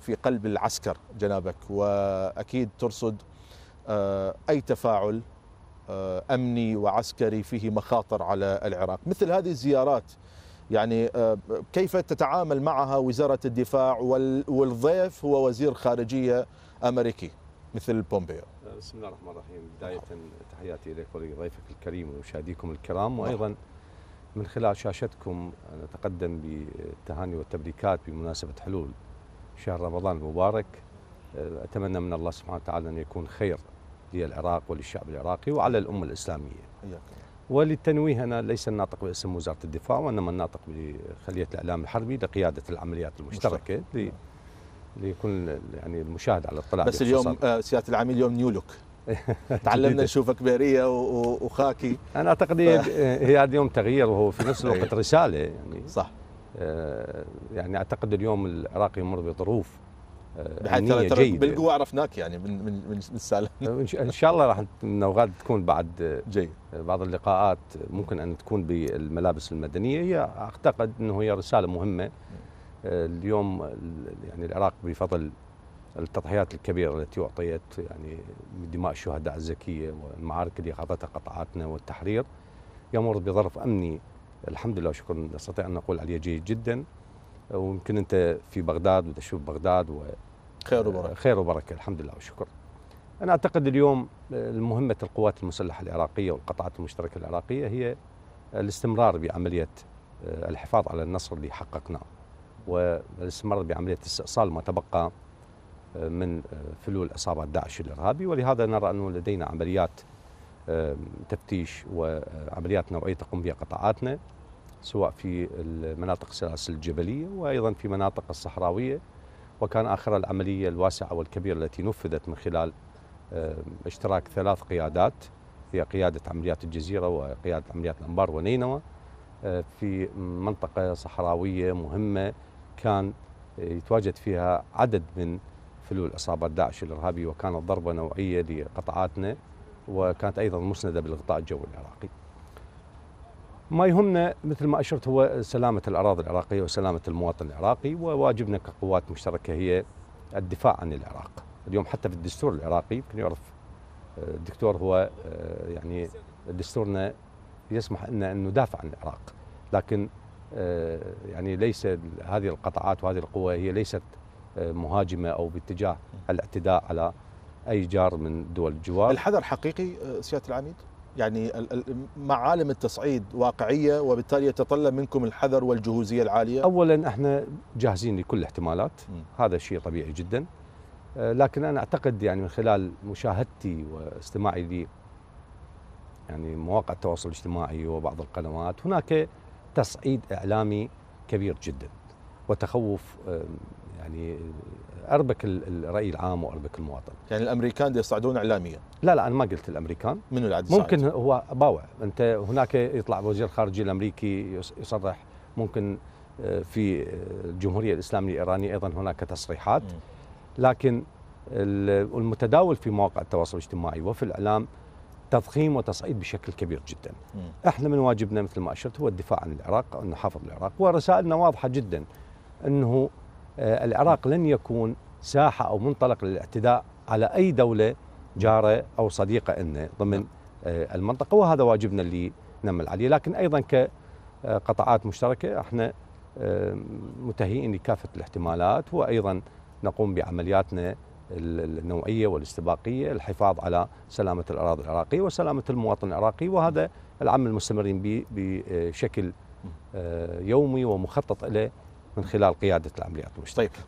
في قلب العسكر جنابك واكيد ترصد آه، اي تفاعل آه، امني وعسكري فيه مخاطر على العراق، مثل هذه الزيارات يعني آه، كيف تتعامل معها وزاره الدفاع والضيف هو وزير خارجيه امريكي مثل بومبيو. بسم الله الرحمن الرحيم، بدايه تحياتي اليك ولضيفك الكريم ومشاهديكم الكرام نعم. وايضا من خلال شاشتكم نتقدم بالتهاني والتبريكات بمناسبه حلول شهر رمضان المبارك آه، أتمنى من الله سبحانه وتعالى أن يكون خير للعراق وللشعب العراقي وعلى الأمة الإسلامية وللتنويه أنا ليس الناطق باسم وزارة الدفاع وإنما الناطق بخلية الإعلام الحربي لقيادة العمليات المشتركة ليكون يعني المشاهد على اطلاع بس اليوم آه، سياده العميل اليوم نيولوك تعلمنا نشوفك بيريه وخاكي انا اعتقد هي هذا اليوم تغيير وهو في نفس الوقت إيه. رساله يعني صح آه، يعني اعتقد اليوم العراق يمر بظروف آه، بحيث ترى بالقوة عرفناك يعني من من من السالفة آه، ان شاء الله راح نوغاد تكون بعد جيد بعض اللقاءات ممكن ان تكون بالملابس المدنيه هي اعتقد انه هي رساله مهمه اليوم يعني العراق بفضل التضحيات الكبيره التي اعطيت يعني بدماء الشهداء الزكيه والمعارك اللي خاضتها قطاعاتنا والتحرير يمر بظرف امني الحمد لله شكرا نستطيع ان نقول عليه جيد جدا ويمكن انت في بغداد وتشوف بغداد و خير وبركه خير وبركه الحمد لله وشكر انا اعتقد اليوم مهمه القوات المسلحه العراقيه والقطاعات المشتركه العراقيه هي الاستمرار بعمليه آه، الحفاظ على النصر اللي حققناه والاستمرار بعمليه استئصال ما تبقى آه، من آه، فلول اصابات داعش الارهابي ولهذا نرى انه لدينا عمليات تفتيش وعمليات نوعيه تقوم بها قطاعاتنا سواء في المناطق السلاسل الجبليه وايضا في مناطق الصحراويه وكان اخر العمليه الواسعه والكبيره التي نفذت من خلال آه، اشتراك ثلاث قيادات هي قياده عمليات الجزيره وقياده عمليات الانبار ونينوى آه، في منطقه صحراويه مهمه كان يتواجد فيها عدد من فلول عصابات داعش الارهابي وكانت ضربه نوعيه لقطاعاتنا وكانت ايضا مسنده بالغطاء الجوي العراقي. ما يهمنا مثل ما اشرت هو سلامه الاراضي العراقيه وسلامه المواطن العراقي وواجبنا كقوات مشتركه هي الدفاع عن العراق. اليوم حتى في الدستور العراقي يمكن يعرف آه، الدكتور هو آه، يعني دستورنا يسمح لنا ان ندافع عن العراق لكن آه، يعني ليس هذه القطاعات وهذه القوى هي ليست مهاجمه او باتجاه الاعتداء على اي جار من دول الجوار الحذر حقيقي آه، سياده العميد يعني معالم التصعيد واقعيه وبالتالي يتطلب منكم الحذر والجهوزيه العاليه اولا احنا جاهزين لكل الاحتمالات هذا شيء طبيعي جدا آه، لكن انا اعتقد يعني من خلال مشاهدتي واستماعي لي يعني مواقع التواصل الاجتماعي وبعض القنوات هناك تصعيد اعلامي كبير جدا وتخوف يعني اربك الراي العام واربك المواطن يعني الامريكان يصعدون اعلاميا لا لا انا ما قلت الامريكان منو اللي ممكن صعد؟ هو باوع انت هناك يطلع وزير الخارجيه الامريكي يصرح ممكن آه، في آه، الجمهوريه الاسلاميه الايرانيه ايضا هناك تصريحات لكن المتداول في مواقع التواصل الاجتماعي وفي الاعلام تضخيم وتصعيد بشكل كبير جدا احنا من واجبنا مثل ما اشرت هو الدفاع عن العراق ان نحافظ العراق ورسائلنا واضحه جدا انه آه، العراق لن يكون ساحة أو منطلق للاعتداء على أي دولة جارة أو صديقة إلنا ضمن آه، المنطقة وهذا واجبنا اللي نمل عليه لكن أيضا كقطاعات آه، مشتركة احنا متهيئين لكافة الاحتمالات وأيضا نقوم بعملياتنا النوعية والاستباقية الحفاظ على سلامة الأراضي العراقية وسلامة المواطن العراقي وهذا العمل المستمرين به بشكل يومي ومخطط له من خلال قيادة العمليات المشتركة طيب.